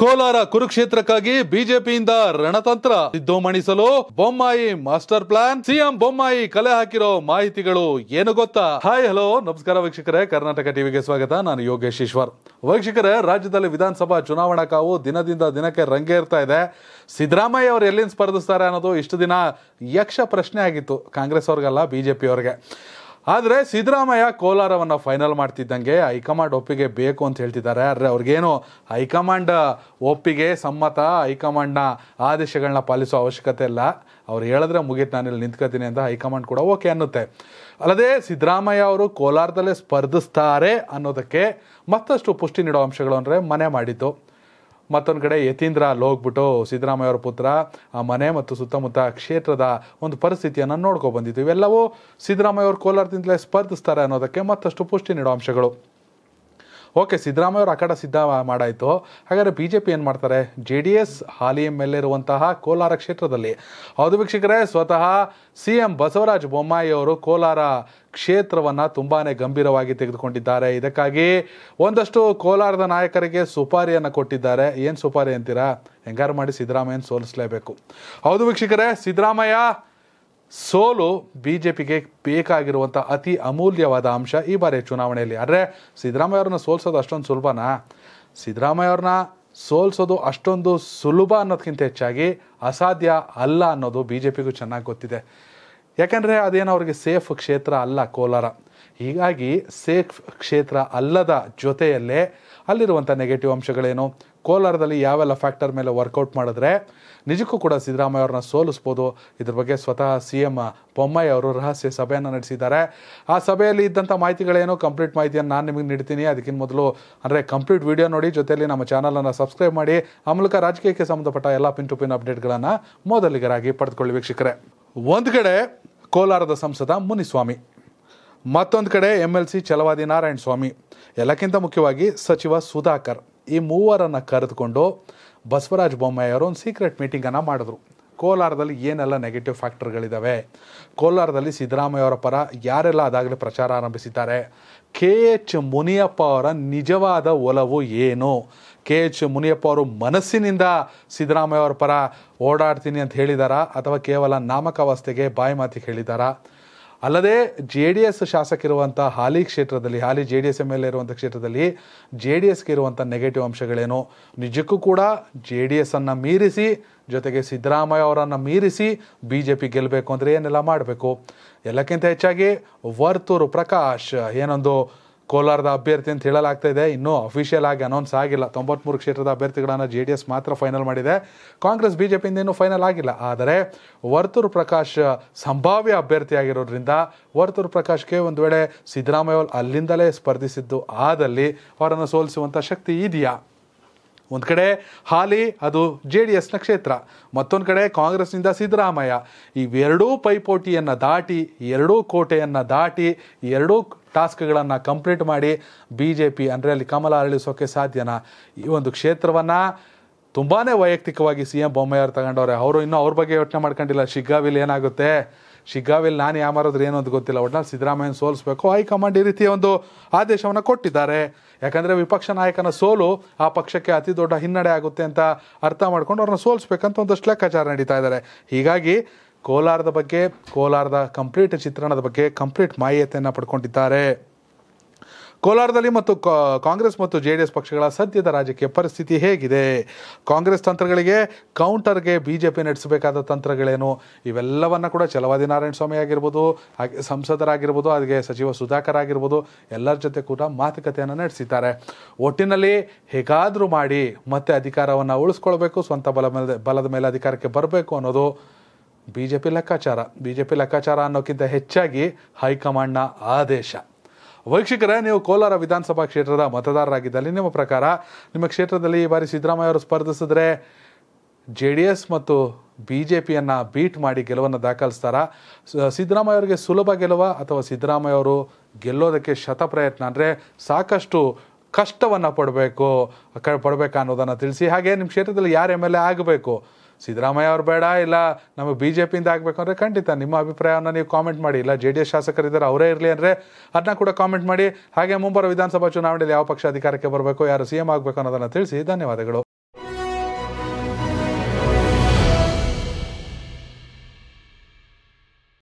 ಕೋಲಾರ ಕುರುಕ್ಷೇತ್ರಕ್ಕಾಗಿ ಬಿಜೆಪಿಯಿಂದ ರಣತಂತ್ರ ಮಣಿಸಲು Bommai master plan CM Bommai ಕಲೆ ಹಾಕಿರೋ ಮಾಹಿತಿಗಳು ಏನು ಗೊತ್ತಾ ಹಾಯ್ ಹಲೋ ನಮಸ್ಕಾರ ವೀಕ್ಷಕರೇ ಕರ್ನಾಟಕ ಟಿವಿಗೆ ಸ್ವಾಗತ ನಾನು ಯೋಗೇಶ್ ಈಶ್ವರ್ ವೀಕ್ಷಕರೇ ರಾಜ್ಯದಲ್ಲಿ ವಿಧಾನಸಭಾ ಚುನಾವಣಾ ಕಾವು ದಿನದಿಂದ ದಿನಕ್ಕೆ ರಂಗೇರ್ತಾ ಇದೆ ಸಿದ್ದರಾಮಯ್ಯ ಅವರು ಎಲ್ಲಿಂದ ಸ್ಪರ್ಧಿಸ್ತಾರೆ ಅನ್ನೋದು ಇಷ್ಟು ದಿನ ಯಕ್ಷ ಪ್ರಶ್ನೆ ಆಗಿತ್ತು ಕಾಂಗ್ರೆಸ್ ಅವ್ರಿಗಲ್ಲ ಬಿಜೆಪಿ ಅವ್ರಿಗೆ ಆದರೆ ಸಿದ್ದರಾಮಯ್ಯ ಕೋಲಾರವನ್ನು ಫೈನಲ್ ಮಾಡ್ತಿದ್ದಂಗೆ ಹೈಕಮಾಂಡ್ ಒಪ್ಪಿಗೆ ಬೇಕು ಅಂತ ಹೇಳ್ತಿದ್ದಾರೆ ಆದರೆ ಅವ್ರಿಗೇನು ಹೈಕಮಾಂಡ್ ಒಪ್ಪಿಗೆ ಸಮ್ಮತ ಹೈಕಮಾಂಡ್ನ ಆದೇಶಗಳನ್ನ ಪಾಲಿಸೋ ಅವಶ್ಯಕತೆ ಇಲ್ಲ ಅವ್ರು ಹೇಳಿದ್ರೆ ಮುಗೀತು ನಾನು ಇಲ್ಲಿ ನಿಂತ್ಕೋತೀನಿ ಅಂತ ಹೈಕಮಾಂಡ್ ಕೂಡ ಓಕೆ ಅನ್ನುತ್ತೆ ಅಲ್ಲದೆ ಸಿದ್ದರಾಮಯ್ಯ ಅವರು ಕೋಲಾರದಲ್ಲೇ ಸ್ಪರ್ಧಿಸ್ತಾರೆ ಅನ್ನೋದಕ್ಕೆ ಮತ್ತಷ್ಟು ಪುಷ್ಟಿ ನೀಡೋ ಅಂಶಗಳು ಅಂದರೆ ಮನೆ ಮಾಡಿದ್ದು ಮತ್ತೊಂದು ಕಡೆ ಯತೀಂದ್ರ ಅಲ್ಲಿ ಹೋಗ್ಬಿಟ್ಟು ಸಿದ್ದರಾಮಯ್ಯ ಅವರ ಪುತ್ರ ಆ ಮನೆ ಮತ್ತು ಸುತ್ತಮುತ್ತ ಕ್ಷೇತ್ರದ ಒಂದು ಪರಿಸ್ಥಿತಿಯನ್ನು ನೋಡ್ಕೊ ಬಂದಿತ್ತು ಇವೆಲ್ಲವೂ ಸಿದ್ದರಾಮಯ್ಯ ಅವರು ಕೋಲಾರದಿಂದಲೇ ಸ್ಪರ್ಧಿಸ್ತಾರೆ ಅನ್ನೋದಕ್ಕೆ ಮತ್ತಷ್ಟು ಪುಷ್ಟಿ ನೀಡುವ ಅಂಶಗಳು ಓಕೆ ಅವರು ಅಖಾಡ ಸಿದ್ಧ ಮಾಡಾಯಿತು ಹಾಗಾದರೆ ಬಿ ಜೆ ಪಿ ಏನು ಮಾಡ್ತಾರೆ ಜೆ ಡಿ ಎಸ್ ಹಾಲಿ ಎಮ್ ಎಲ್ ಇರುವಂತಹ ಕೋಲಾರ ಕ್ಷೇತ್ರದಲ್ಲಿ ಹೌದು ವೀಕ್ಷಕರೇ ಸ್ವತಃ ಸಿ ಎಂ ಬಸವರಾಜ ಬೊಮ್ಮಾಯಿ ಅವರು ಕೋಲಾರ ಕ್ಷೇತ್ರವನ್ನು ತುಂಬಾ ಗಂಭೀರವಾಗಿ ತೆಗೆದುಕೊಂಡಿದ್ದಾರೆ ಇದಕ್ಕಾಗಿ ಒಂದಷ್ಟು ಕೋಲಾರದ ನಾಯಕರಿಗೆ ಸುಪಾರಿಯನ್ನು ಕೊಟ್ಟಿದ್ದಾರೆ ಏನು ಸುಪಾರಿ ಅಂತೀರಾ ಹೆಂಗಾರು ಮಾಡಿ ಸಿದ್ದರಾಮಯ್ಯನ ಸೋಲಿಸಲೇಬೇಕು ಹೌದು ವೀಕ್ಷಕರೇ ಸಿದ್ದರಾಮಯ್ಯ ಸೋಲು ಬಿ ಜೆ ಪಿಗೆ ಬೇಕಾಗಿರುವಂಥ ಅತಿ ಅಮೂಲ್ಯವಾದ ಅಂಶ ಈ ಬಾರಿ ಚುನಾವಣೆಯಲ್ಲಿ ಆದರೆ ಸಿದ್ದರಾಮಯ್ಯ ಅವ್ರನ್ನ ಸೋಲ್ಸೋದು ಅಷ್ಟೊಂದು ಸುಲಭನಾ ಸಿದ್ದರಾಮಯ್ಯ ಅವ್ರನ್ನ ಸೋಲ್ಸೋದು ಅಷ್ಟೊಂದು ಸುಲಭ ಅನ್ನೋದಕ್ಕಿಂತ ಹೆಚ್ಚಾಗಿ ಅಸಾಧ್ಯ ಅಲ್ಲ ಅನ್ನೋದು ಬಿ ಜೆ ಪಿಗೂ ಚೆನ್ನಾಗಿ ಗೊತ್ತಿದೆ ಯಾಕೆಂದರೆ ಅದೇನು ಅವ್ರಿಗೆ ಸೇಫ್ ಕ್ಷೇತ್ರ ಅಲ್ಲ ಕೋಲಾರ ಹೀಗಾಗಿ ಸೇಫ್ ಕ್ಷೇತ್ರ ಅಲ್ಲದ ಜೊತೆಯಲ್ಲೇ ಅಲ್ಲಿರುವಂಥ ನೆಗೆಟಿವ್ ಅಂಶಗಳೇನು ಕೋಲಾರದಲ್ಲಿ ಯಾವೆಲ್ಲ ಫ್ಯಾಕ್ಟರ್ ಮೇಲೆ ವರ್ಕೌಟ್ ಮಾಡಿದ್ರೆ ನಿಜಕ್ಕೂ ಕೂಡ ಸಿದ್ದರಾಮಯ್ಯ ಅವ್ರನ್ನ ಸೋಲಿಸ್ಬೋದು ಇದ್ರ ಬಗ್ಗೆ ಸ್ವತಃ ಸಿ ಎಂ ಬೊಮ್ಮಾಯಿ ಅವರು ರಹಸ್ಯ ಸಭೆಯನ್ನು ನಡೆಸಿದ್ದಾರೆ ಆ ಸಭೆಯಲ್ಲಿ ಇದ್ದಂಥ ಮಾಹಿತಿಗಳೇನು ಕಂಪ್ಲೀಟ್ ಮಾಹಿತಿಯನ್ನು ನಾನು ನಿಮಗೆ ನೀಡ್ತೀನಿ ಅದಕ್ಕಿಂತ ಮೊದಲು ಅಂದರೆ ಕಂಪ್ಲೀಟ್ ವಿಡಿಯೋ ನೋಡಿ ಜೊತೆಯಲ್ಲಿ ನಮ್ಮ ಚಾನಲನ್ನು ಸಬ್ಸ್ಕ್ರೈಬ್ ಮಾಡಿ ಆ ಮೂಲಕ ರಾಜಕೀಯಕ್ಕೆ ಸಂಬಂಧಪಟ್ಟ ಎಲ್ಲ ಪಿನ್ ಟು ಪಿನ್ ಅಪ್ಡೇಟ್ಗಳನ್ನು ಮೊದಲಿಗರಾಗಿ ಪಡೆದುಕೊಳ್ಳಿ ವೀಕ್ಷಕರೇ ಒಂದು ಕಡೆ ಕೋಲಾರದ ಸಂಸದ ಮುನಿಸ್ವಾಮಿ ಮತ್ತೊಂದು ಕಡೆ M L C Chalavadi Narayana Swamy ಎಲ್ಲಕ್ಕಿಂತ ಮುಖ್ಯವಾಗಿ ಸಚಿವ ಸುಧಾಕರ್ ಈ ಮೂವರನ್ನು ಕರೆದುಕೊಂಡು ಬಸವರಾಜ ಬೊಮ್ಮಾಯಿಯವರು ಒಂದು ಸೀಕ್ರೆಟ್ ಮೀಟಿಂಗನ್ನು ಮಾಡಿದ್ರು ಕೋಲಾರದಲ್ಲಿ ಏನೆಲ್ಲ ನೆಗೆಟಿವ್ ಫ್ಯಾಕ್ಟರ್ಗಳಿದ್ದಾವೆ ಕೋಲಾರದಲ್ಲಿ ಸಿದ್ದರಾಮಯ್ಯವರ ಪರ ಯಾರೆಲ್ಲ ಅದಾಗಲೇ ಪ್ರಚಾರ ಆರಂಭಿಸಿದ್ದಾರೆ ಕೆ ಎಚ್ ಮುನಿಯಪ್ಪ ಅವರ ನಿಜವಾದ ಒಲವು ಏನು ಕೆ ಎಚ್ ಮುನಿಯಪ್ಪ ಅವರು ಮನಸ್ಸಿನಿಂದ ಸಿದ್ದರಾಮಯ್ಯ ಅವರ ಪರ ಓಡಾಡ್ತೀನಿ ಅಂತ ಹೇಳಿದಾರಾ ಅಥವಾ ಕೇವಲ ನಾಮಕಾವಸ್ಥೆಗೆ ಬಾಯಿ ಮಾತಿಗೆ ಹೇಳಿದಾರಾ ಅಲ್ಲದೆ ಜೆ ಡಿ ಎಸ್ ಶಾಸಕಿರುವಂಥ ಹಾಲಿ ಕ್ಷೇತ್ರದಲ್ಲಿ ಹಾಲಿ J D S M L ಇರುವಂಥ ಕ್ಷೇತ್ರದಲ್ಲಿ ಜೆ ಡಿ ಎಸ್ಗೆ ಇರುವಂಥ ನೆಗೆಟಿವ್ ಅಂಶಗಳೇನು ನಿಜಕ್ಕೂ ಕೂಡ ಜೆ ಡಿ ಎಸ್ ಅನ್ನು ಮೀರಿಸಿ ಜೊತೆಗೆ ಸಿದ್ದರಾಮಯ್ಯ ಅವರನ್ನು ಮೀರಿಸಿ ಬಿ ಜೆ ಪಿ ಗೆಲ್ಲಬೇಕು ಅಂದರೆ ಏನೆಲ್ಲ ಮಾಡಬೇಕು ಎಲ್ಲಕ್ಕಿಂತ ಹೆಚ್ಚಾಗಿ ವರ್ತೂರು ಪ್ರಕಾಶ್ ಏನೊಂದು ಕೋಲಾರದ ಅಭ್ಯರ್ಥಿ ಅಂತ ಹೇಳಲಾಗ್ತಾ ಇದೆ ಇನ್ನೂ ಅಫಿಷಿಯಲ್ ಆಗಿ ಅನೌನ್ಸ್ ಆಗಿಲ್ಲ ತೊಂಬತ್ಮೂರು ಕ್ಷೇತ್ರದ ಅಭ್ಯರ್ಥಿಗಳನ್ನು ಜೆ ಡಿ ಎಸ್ ಮಾತ್ರ ಫೈನಲ್ ಮಾಡಿದೆ ಕಾಂಗ್ರೆಸ್ ಪಿಯಿಂದ ಇನ್ನೂ ಫೈನಲ್ ಆಗಿಲ್ಲ ಆದರೆ ವರ್ತೂರ್ ಪ್ರಕಾಶ್ ಸಂಭಾವ್ಯ ಅಭ್ಯರ್ಥಿಯಾಗಿರೋದ್ರಿಂದ ವರ್ತೂರು ಪ್ರಕಾಶ್ಗೆ ಒಂದು ವೇಳೆ ಸಿದ್ದರಾಮಯ್ಯ ಅಲ್ಲಿಂದಲೇ ಸ್ಪರ್ಧಿಸಿದ್ದು ಆದಲ್ಲಿ ಅವರನ್ನು ಸೋಲಿಸುವಂಥ ಶಕ್ತಿ ಇದೆಯಾ ಒಂದು ಕಡೆ ಹಾಲಿ ಅದು ಜೆ ಡಿ ಎಸ್ನ ಕ್ಷೇತ್ರ ಮತ್ತೊಂದು ಕಡೆ ಕಾಂಗ್ರೆಸ್ನಿಂದ ಸಿದ್ದರಾಮಯ್ಯ ಇವೆರಡೂ ಪೈಪೋಟಿಯನ್ನು ದಾಟಿ ಎರಡೂ ಕೋಟೆಯನ್ನು ದಾಟಿ ಎರಡೂ ಟಾಸ್ಕ್ಗಳನ್ನು ಕಂಪ್ಲೀಟ್ ಮಾಡಿ ಬಿ ಜೆ ಪಿ ಅಂದರೆ ಅಲ್ಲಿ ಕಮಲ ಅರಳಿಸೋಕೆ ಸಾಧ್ಯನಾ ಈ ಒಂದು ಕ್ಷೇತ್ರವನ್ನು ತುಂಬಾ ವೈಯಕ್ತಿಕವಾಗಿ ಸಿ ಎಂ ಬೊಮ್ಮಾಯವ್ರು ತಗೊಂಡವ್ರೆ ಅವರು ಇನ್ನೂ ಅವ್ರ ಬಗ್ಗೆ ಯೋಚನೆ ಮಾಡ್ಕೊಂಡಿಲ್ಲ ಶಿಗ್ಗಾವಿಲ್ ಏನಾಗುತ್ತೆ ಶಿಗ್ಗಾವಿಲ್ ನಾನು ಯಾಮಾರಿದ್ರೆ ಏನು ಅಂತ ಗೊತ್ತಿಲ್ಲ ಒಟ್ನಲ್ಲಿ ಸಿದ್ದರಾಮಯ್ಯನ ಸೋಲಿಸ್ಬೇಕು ಹೈಕಮಾಂಡ್ ಈ ರೀತಿಯ ಒಂದು ಆದೇಶವನ್ನು ಕೊಟ್ಟಿದ್ದಾರೆ ಯಾಕಂದರೆ ವಿಪಕ್ಷ ನಾಯಕನ ಸೋಲು ಆ ಪಕ್ಷಕ್ಕೆ ಅತಿ ದೊಡ್ಡ ಹಿನ್ನಡೆ ಆಗುತ್ತೆ ಅಂತ ಅರ್ಥ ಮಾಡ್ಕೊಂಡು ಅವ್ರನ್ನ ಸೋಲಿಸ್ಬೇಕಂತ ಒಂದಷ್ಟು ಲೆಕ್ಕಾಚಾರ ನಡೀತಾ ಇದ್ದಾರೆ ಹೀಗಾಗಿ ಕೋಲಾರದ ಬಗ್ಗೆ ಕೋಲಾರದ ಕಂಪ್ಲೀಟ್ ಚಿತ್ರಣದ ಬಗ್ಗೆ ಕಂಪ್ಲೀಟ್ ಮಾಹಿತಿಯನ್ನು ಪಡ್ಕೊಂಡಿದ್ದಾರೆ ಕೋಲಾರದಲ್ಲಿ ಮತ್ತು ಕಾಂಗ್ರೆಸ್ ಮತ್ತು ಜೆ ಡಿ ಎಸ್ ಪಕ್ಷಗಳ ಸದ್ಯದ ರಾಜಕೀಯ ಪರಿಸ್ಥಿತಿ ಹೇಗಿದೆ ಕಾಂಗ್ರೆಸ್ ತಂತ್ರಗಳಿಗೆ ಕೌಂಟರ್ಗೆ ಬಿ ಜೆ ಪಿ ನಡೆಸಬೇಕಾದ ತಂತ್ರಗಳೇನು ಇವೆಲ್ಲವನ್ನು ಕೂಡ ಚಲವಾದಿ ನಾರಾಯಣ ಸ್ವಾಮಿ ಆಗಿರ್ಬೋದು ಹಾಗೆ ಸಂಸದರಾಗಿರ್ಬೋದು ಹಾಗೆ ಸಚಿವ ಸುಧಾಕರ್ ಆಗಿರ್ಬೋದು ಎಲ್ಲರ ಜೊತೆ ಕೂಡ ಮಾತುಕತೆಯನ್ನು ನಡೆಸಿದ್ದಾರೆ ಒಟ್ಟಿನಲ್ಲಿ ಹೇಗಾದರೂ ಮಾಡಿ ಮತ್ತೆ ಅಧಿಕಾರವನ್ನು ಉಳಿಸ್ಕೊಳ್ಬೇಕು ಸ್ವಂತ ಬಲ ಮೇಲೆ ಬಲದ ಮೇಲೆ ಅಧಿಕಾರಕ್ಕೆ ಬರಬೇಕು ಅನ್ನೋದು ಬಿ ಜೆ ಪಿ ಲೆಕ್ಕಾಚಾರ ಬಿ ಜೆ ಪಿ ಲೆಕ್ಕಾಚಾರ ಅನ್ನೋಕ್ಕಿಂತ ಹೆಚ್ಚಾಗಿ ಹೈಕಮಾಂಡ್ನ ಆದೇಶ ವೀಕ್ಷಕರೇ ನೀವು ಕೋಲಾರ ವಿಧಾನಸಭಾ ಕ್ಷೇತ್ರದ ಮತದಾರರಾಗಿದ್ದಲ್ಲಿ ನಿಮ್ಮ ಪ್ರಕಾರ ನಿಮ್ಮ ಕ್ಷೇತ್ರದಲ್ಲಿ ಈ ಬಾರಿ ಸಿದ್ದರಾಮಯ್ಯ ಅವರು ಸ್ಪರ್ಧಿಸಿದ್ರೆ ಜೆ ಡಿ ಎಸ್ ಮತ್ತು ಬಿ ಜೆ ಪಿಯನ್ನು ಬೀಟ್ ಮಾಡಿ ಗೆಲುವನ್ನು ದಾಖಲಿಸ್ತಾರಾ ಸಿದ್ದರಾಮಯ್ಯ ಅವರಿಗೆ ಸುಲಭ ಗೆಲುವ ಅಥವಾ ಸಿದ್ದರಾಮಯ್ಯ ಅವರು ಗೆಲ್ಲೋದಕ್ಕೆ ಶತ ಪ್ರಯತ್ನ ಅಂದರೆ ಸಾಕಷ್ಟು ಕಷ್ಟವನ್ನು ಪಡಬೇಕು ಕ ಅನ್ನೋದನ್ನು ತಿಳಿಸಿ ಹಾಗೆ ನಿಮ್ಮ ಕ್ಷೇತ್ರದಲ್ಲಿ ಯಾರು ಎಮ್ ಎಲ್ ಎ ಆಗಬೇಕು ಸಿದ್ದರಾಮಯ್ಯ ಅವ್ರು ಬೇಡ ಇಲ್ಲ ನಮಗೆ ಬಿ ಜೆ ಪಿಯಿಂದ ಆಗಬೇಕು ಅಂದರೆ ಖಂಡಿತ ನಿಮ್ಮ ಅಭಿಪ್ರಾಯವನ್ನು ನೀವು ಕಾಮೆಂಟ್ ಮಾಡಿ ಇಲ್ಲ ಜೆ ಡಿ ಎಸ್ ಶಾಸಕರಿದ್ದಾರೆ ಅವರೇ ಇರಲಿ ಅಂದರೆ ಅದನ್ನ ಕೂಡ ಕಾಮೆಂಟ್ ಮಾಡಿ ಹಾಗೆ ಮುಂಬರುವ ವಿಧಾನಸಭಾ ಚುನಾವಣೆಯಲ್ಲಿ ಯಾವ ಪಕ್ಷ ಅಧಿಕಾರಕ್ಕೆ ಬರಬೇಕು ಯಾರು ಸಿ ಎಂ ಆಗಬೇಕು ಅನ್ನೋದನ್ನು ತಿಳಿಸಿ ಧನ್ಯವಾದಗಳು